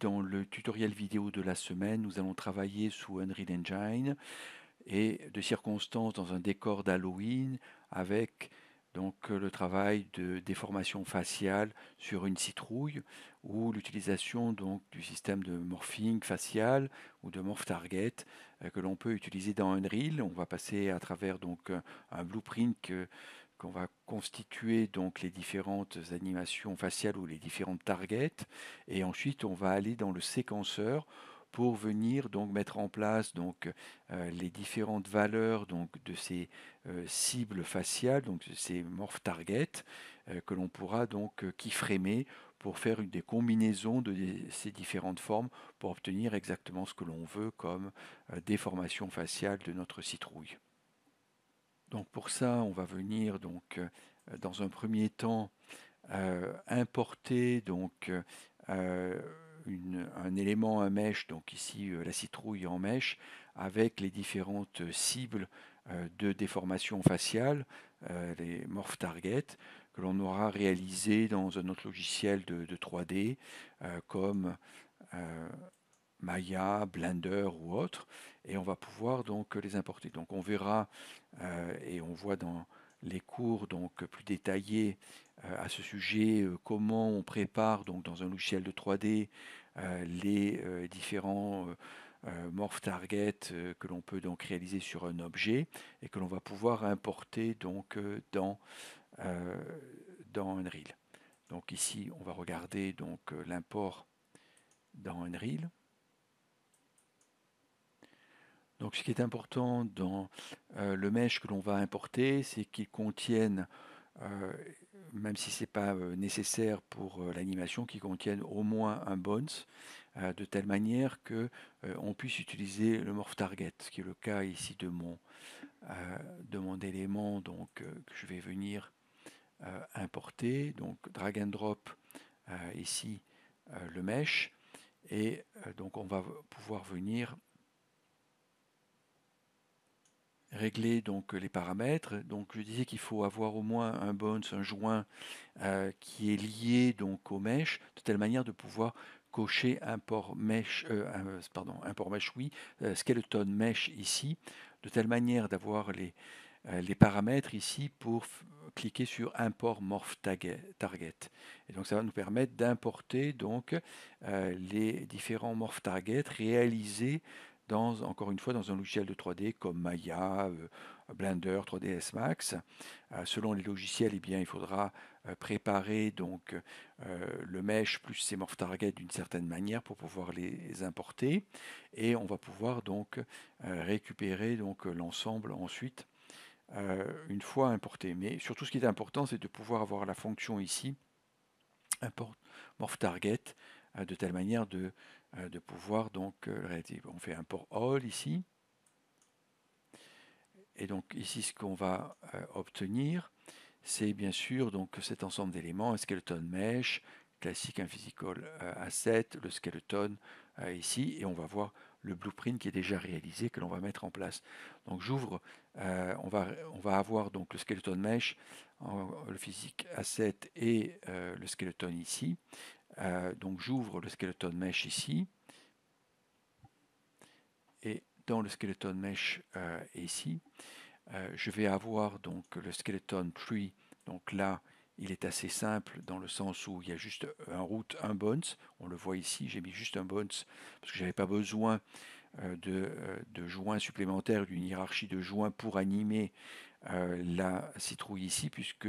dans le tutoriel vidéo de la semaine, nous allons travailler sous Unreal Engine et de circonstances dans un décor d'Halloween avec donc euh, le travail de déformation faciale sur une citrouille ou l'utilisation donc du système de morphing facial ou de morph target euh, que l'on peut utiliser dans Unreal. On va passer à travers donc euh, un blueprint que on va constituer donc les différentes animations faciales ou les différentes targets et ensuite on va aller dans le séquenceur pour venir donc mettre en place donc euh, les différentes valeurs donc de ces euh, cibles faciales donc ces morph targets euh, que l'on pourra donc keyframer pour faire une des combinaisons de ces différentes formes pour obtenir exactement ce que l'on veut comme déformation faciale de notre citrouille. Donc pour ça, on va venir donc euh, dans un premier temps euh, importer donc euh, un élément, un mèche, donc ici la citrouille en mèche, avec les différentes cibles de déformation faciale, les morph Target, que l'on aura réalisé dans un autre logiciel de, de 3D, comme Maya, Blender ou autre, et on va pouvoir donc les importer. Donc on verra euh, et on voit dans les cours donc plus détaillés euh, à ce sujet euh, comment on prépare donc dans un logiciel de 3D les différents morph target que l'on peut donc réaliser sur un objet et que l'on va pouvoir importer donc dans dans Unreal. Donc ici on va regarder donc l'import dans Unreal. Donc ce qui est important dans euh, le mesh que l'on va importer, c'est qu'il contienne, euh, même si ce n'est pas euh, nécessaire pour l'animation, qu'il contienne au moins un bones, de telle manière que on puisse utiliser le morph target, ce qui est le cas ici de mon, de élément donc, que je vais venir importer. Donc drag and drop ici le mesh. Et donc on va pouvoir venir régler donc les paramètres. Donc je disais qu'il faut avoir au moins un bon un joint euh, qui est lié donc au mesh, de telle manière de pouvoir cocher port mesh, euh, pardon, port mesh oui, euh, skeleton mesh ici, de telle manière d'avoir les, euh, les paramètres ici pour cliquer sur import morph target. Et donc ça va nous permettre d'importer donc les différents morph targets réalisés encore une fois, dans un logiciel de 3D comme Maya, euh, Blender, 3ds Max. Euh, selon les logiciels, eh bien, il faudra euh, préparer donc le mesh plus ses morph targets d'une certaine manière pour pouvoir les importer et on va pouvoir donc récupérer donc l'ensemble ensuite une fois importé. Mais surtout, ce qui est important, c'est de pouvoir avoir la fonction ici import morph target de telle manière de euh, de pouvoir donc euh, On fait un port all ici. Et donc ici, ce qu'on va euh, obtenir, c'est bien sûr donc cet ensemble d'éléments, un skeleton mesh, classique, un physical asset, le skeleton ici, et on va voir le blueprint qui est déjà réalisé, que l'on va mettre en place. Donc j'ouvre, on, va, on va avoir donc le skeleton mesh, le physique asset et le skeleton ici. Euh, donc j'ouvre le skeleton mesh ici. Et dans le skeleton mesh euh, ici, euh, je vais avoir donc le skeleton tree. Donc là, il est assez simple dans le sens où il y a juste un root, un bones. On le voit ici, j'ai mis juste un bones parce que je n'avais pas besoin de, de joints supplémentaires, d'une hiérarchie de joints pour animer la citrouille ici, puisque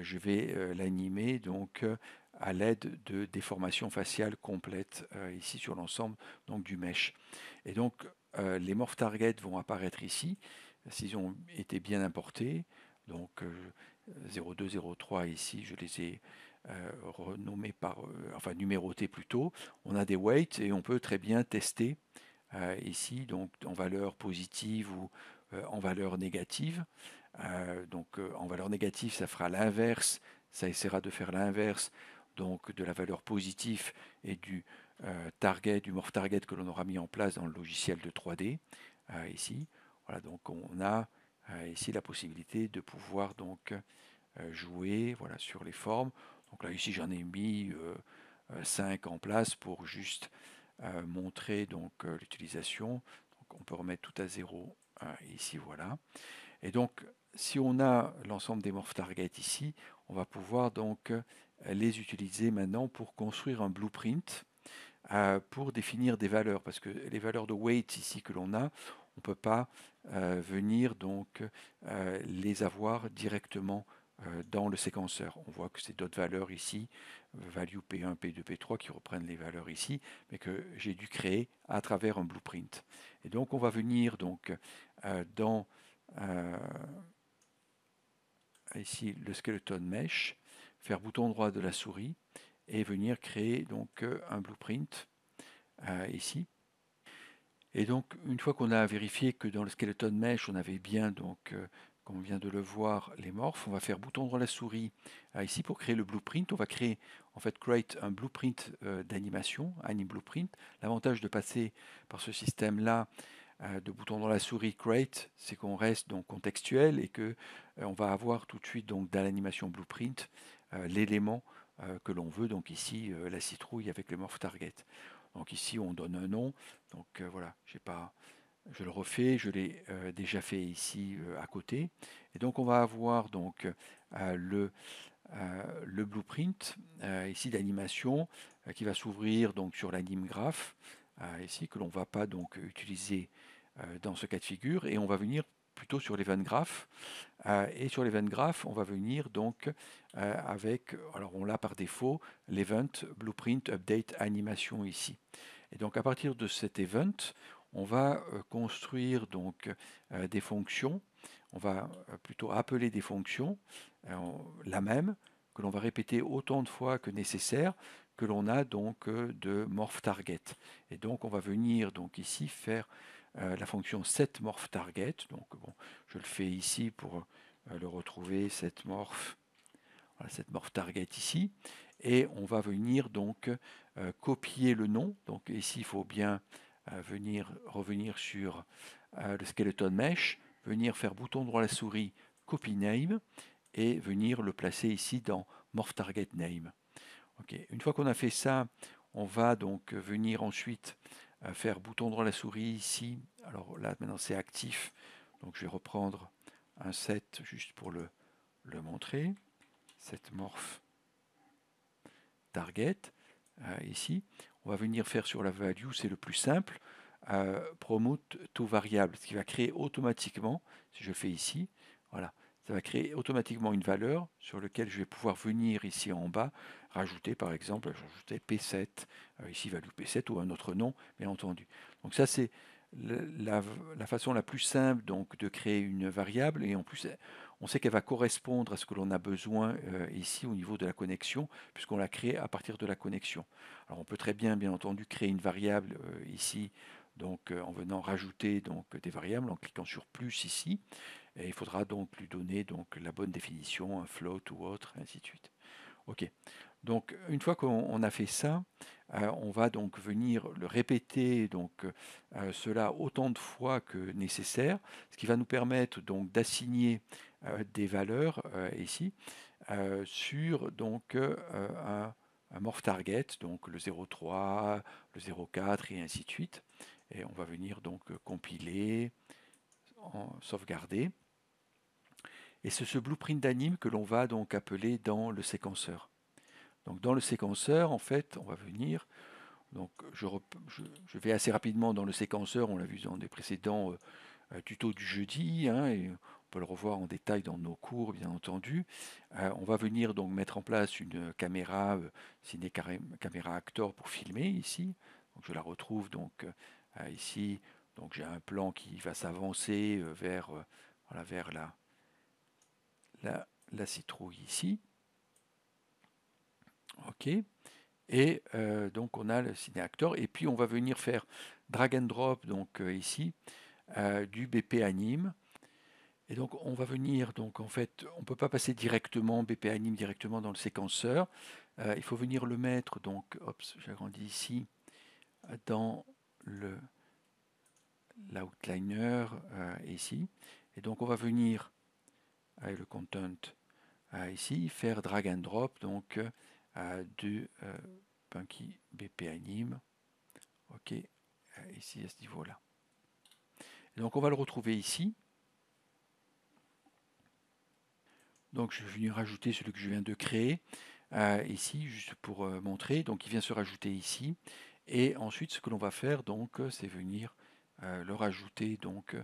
je vais l'animer donc à l'aide de déformations faciales complètes euh, ici sur l'ensemble donc du mesh. Et donc euh, les morph targets vont apparaître ici s'ils ont été bien importés. Donc 0203 euh, ici, je les ai renommés par, enfin numérotés plutôt. On a des weights et on peut très bien tester ici donc en valeur positive ou en valeur négative. donc en valeur négative, ça fera l'inverse ça essaiera de faire l'inverse donc de la valeur positive et du euh, target, du morph target que l'on aura mis en place dans le logiciel de 3D euh, ici. Voilà, donc on a euh, ici la possibilité de pouvoir donc jouer voilà, sur les formes. Donc là ici j'en ai mis 5 en place pour juste montrer donc l'utilisation. on peut remettre tout à zéro ici, voilà. Et donc si on a l'ensemble des morph targets, ici, on va pouvoir donc les utiliser maintenant pour construire un blueprint euh, pour définir des valeurs, parce que les valeurs de weight ici que l'on a, on ne peut pas euh, venir donc euh, les avoir directement dans le séquenceur. On voit que c'est d'autres valeurs ici, value P1, P2, P3, qui reprennent les valeurs ici, mais que j'ai dû créer à travers un blueprint. Et donc on va venir donc dans ici le skeleton mesh, faire bouton droit de la souris et venir créer donc euh, un blueprint euh, ici. Et donc une fois qu'on a vérifié que dans le skeleton mesh on avait bien donc euh, comme on vient de le voir les morphes, on va faire bouton droit de la souris ici pour créer le blueprint. On va créer en fait create un blueprint d'animation, anime blueprint. L'avantage de passer par ce système là de bouton dans la souris create, c'est qu'on reste donc contextuel et que on va avoir tout de suite donc dans l'animation blueprint euh, l'élément euh, que l'on veut, donc ici euh, la citrouille avec les morph target. Donc ici on donne un nom, donc voilà, j'ai pas, je le refais, je l'ai déjà fait ici à côté, et donc on va avoir donc le le blueprint ici d'animation qui va s'ouvrir donc sur l'anime graph ici que l'on ne va pas donc utiliser dans ce cas de figure et on va venir plutôt sur l'event graph. Euh, et sur l'event graph, on va venir donc euh, avec, alors on l'a par défaut, l'event blueprint update animation ici. Et donc à partir de cet event, on va euh, construire donc des fonctions. On va plutôt appeler des fonctions, la même, que l'on va répéter autant de fois que nécessaire que l'on a donc de morph target. Et donc on va venir donc ici faire euh, la fonction setMorphTarget Donc bon, je le fais ici pour euh, le retrouver setMorphTarget voilà, target ici. Et on va venir donc euh, copier le nom. Donc ici, il faut bien venir revenir sur le skeleton mesh, venir faire bouton droit à la souris copy name et venir le placer ici dans morph target name. Une fois qu'on a fait ça, on va donc venir ensuite faire bouton droit la souris ici. Alors là, maintenant, c'est actif. Donc, je vais reprendre un set juste pour le, le montrer. Set morph target, euh, ici. On va venir faire sur la value, c'est le plus simple. Euh, promote tout variable, ce qui va créer automatiquement, si je fais ici, voilà, ça va créer automatiquement une valeur sur laquelle je vais pouvoir venir ici en bas rajouter par exemple, j'ajoutais P7, euh, ici value P7 ou un autre nom, bien entendu. Donc ça c'est la, façon la plus simple donc de créer une variable et en plus on sait qu'elle va correspondre à ce que l'on a besoin euh, ici au niveau de la connexion puisqu'on l'a créée à partir de la connexion. Alors on peut très bien bien entendu créer une variable euh, ici donc en venant rajouter donc des variables en cliquant sur plus ici et il faudra donc lui donner donc la bonne définition, un float ou autre, ainsi de suite. Ok, donc une fois qu'on a fait ça, euh, on va donc venir le répéter donc euh, cela autant de fois que nécessaire, ce qui va nous permettre donc d'assigner euh, des valeurs ici sur donc un, morph target donc le 0.3, le 0.4 et ainsi de suite. Et on va venir donc compiler, en, sauvegarder. Et c'est ce blueprint d'anime que l'on va donc appeler dans le séquenceur. Donc dans le séquenceur, en fait, on va venir. Donc je, vais assez rapidement dans le séquenceur, on l'a vu dans des précédents euh, euh, tutos du jeudi, hein, et on peut le revoir en détail dans nos cours, bien entendu. Euh, on va venir donc mettre en place une caméra euh, ciné caméra actor pour filmer ici. Donc je la retrouve donc ici. Donc j'ai un plan qui va s'avancer vers, vers la, la citrouille ici. Ok et euh, donc on a le cinéacteur. Et puis on va venir faire drag and drop donc euh, ici euh, du BP anime. Et donc on va venir donc en fait on peut pas passer directement BP anime directement dans le séquenceur. il faut venir le mettre donc j'agrandis ici dans le l'outliner ici. Et donc on va venir avec le content ici faire drag and drop donc de Banky euh, bp anime OK, euh, ici à ce niveau-là. Donc on va le retrouver ici. Donc je vais venir rajouter celui que je viens de créer euh, ici, juste pour montrer. Donc il vient se rajouter ici. Et ensuite, ce que l'on va faire, donc, c'est venir le rajouter donc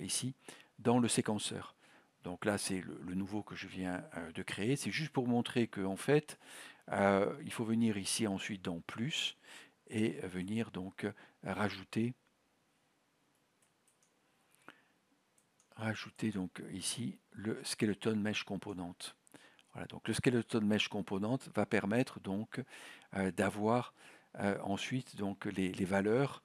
ici dans le séquenceur. Donc là, c'est le, nouveau que je viens euh, de créer. C'est juste pour montrer qu'en en fait, euh, il faut venir ici ensuite dans plus et venir donc rajouter rajouter donc ici le skeleton mesh Component. Voilà, donc le skeleton mesh Component va permettre donc euh, d'avoir ensuite donc les, les valeurs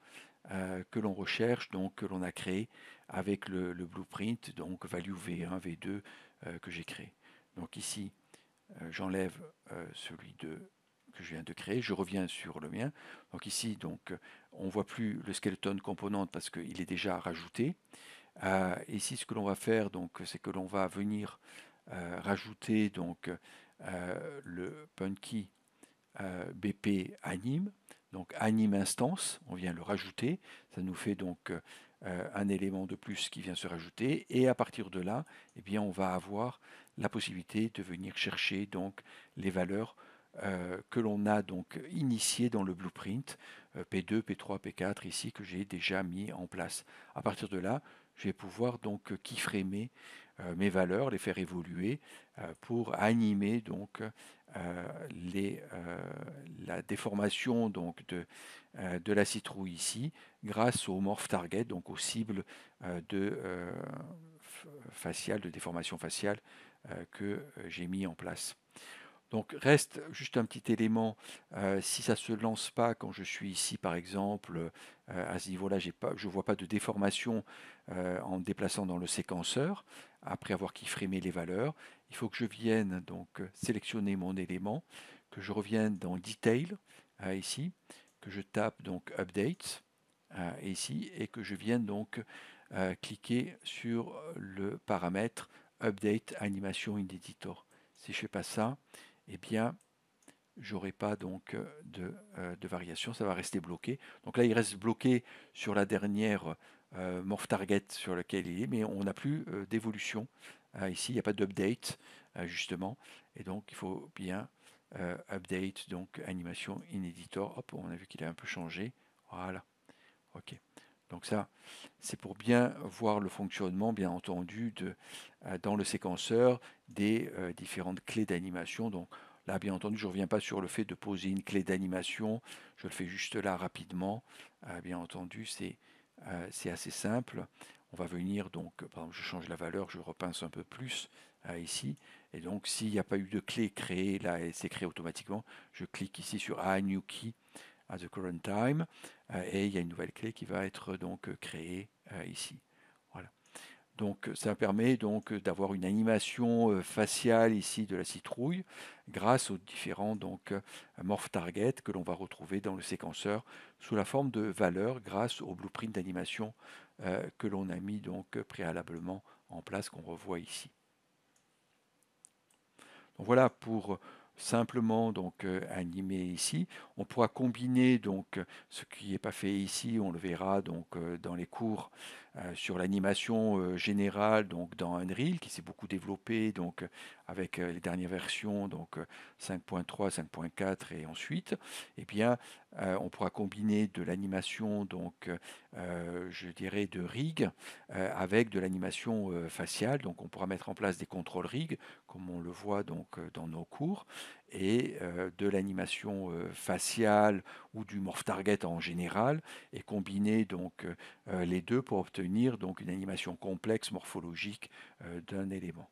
que l'on recherche, donc que l'on a créées avec le, blueprint, donc value V1, V2 euh, que j'ai créé. Donc ici, euh, j'enlève euh, celui de, que je viens de créer, je reviens sur le mien. Donc ici, donc, on ne voit plus le skeleton component parce qu'il est déjà rajouté. ici, ce que l'on va faire, donc, c'est que l'on va venir rajouter donc, le Punky BP anime. Donc anime instance, on vient le rajouter. Ça nous fait donc euh, un élément de plus qui vient se rajouter. Et à partir de là, eh bien, on va avoir la possibilité de venir chercher donc les valeurs euh, que l'on a donc initiées dans le blueprint P2, P3, P4 ici que j'ai déjà mis en place. À partir de là, je vais pouvoir donc keyframer euh, mes valeurs, les faire évoluer euh, pour animer donc euh, la déformation de, la citrouille ici grâce au morph target, donc aux cibles de de déformation faciale que j'ai mis en place. Donc reste juste un petit élément, euh, si ça ne se lance pas quand je suis ici par exemple, euh, à ce niveau-là, je ne vois pas de déformation euh, en déplaçant dans le séquenceur, après avoir keyframé les valeurs, il faut que je vienne donc sélectionner mon élément, que je revienne dans Detail, ici, que je tape donc Update, ici, et que je vienne donc cliquer sur le paramètre Update Animation in Editor. Si je ne fais pas ça, eh bien, n'aurai pas donc euh, euh, de, variation, ça va rester bloqué. Donc là, il reste bloqué sur la dernière euh, morph target sur laquelle il est, mais on n'a plus d'évolution. ici, il n'y a pas d'update, justement, et donc il faut bien update, donc animation in editor. Hop, on a vu qu'il a un peu changé. Voilà. OK. Donc ça, c'est pour bien voir le fonctionnement, bien entendu, de, euh, dans le séquenceur des euh, différentes clés d'animation. Donc là, bien entendu, je ne reviens pas sur le fait de poser une clé d'animation. Je le fais juste là rapidement. Euh, bien entendu, c'est assez simple. On va venir, donc, par exemple, je change la valeur, je repince un peu plus ici. Et donc, s'il n'y a pas eu de clé créée, là, c'est créé automatiquement. Je clique ici sur Add New Key the current time, euh, et il y a une nouvelle clé qui va être donc euh, créée euh, ici. Voilà. Donc ça permet donc d'avoir une animation faciale ici de la citrouille grâce aux différents donc morph target que l'on va retrouver dans le séquenceur sous la forme de valeurs grâce au blueprint d'animation que l'on a mis donc préalablement en place qu'on revoit ici. Donc voilà pour simplement donc euh, animé ici. On pourra combiner donc euh, ce qui n'est pas fait ici, on le verra donc euh, dans les cours euh, sur l'animation euh, générale donc dans Unreal qui s'est beaucoup développée donc euh, avec les dernières versions donc 5.3, 5.4 et ensuite eh bien on pourra combiner de l'animation donc je dirais de rig avec de l'animation faciale donc on pourra mettre en place des contrôles rig comme on le voit donc dans nos cours et euh, de l'animation euh, faciale ou du morph target en général et combiner donc euh, les deux pour obtenir donc une animation complexe morphologique d'un élément.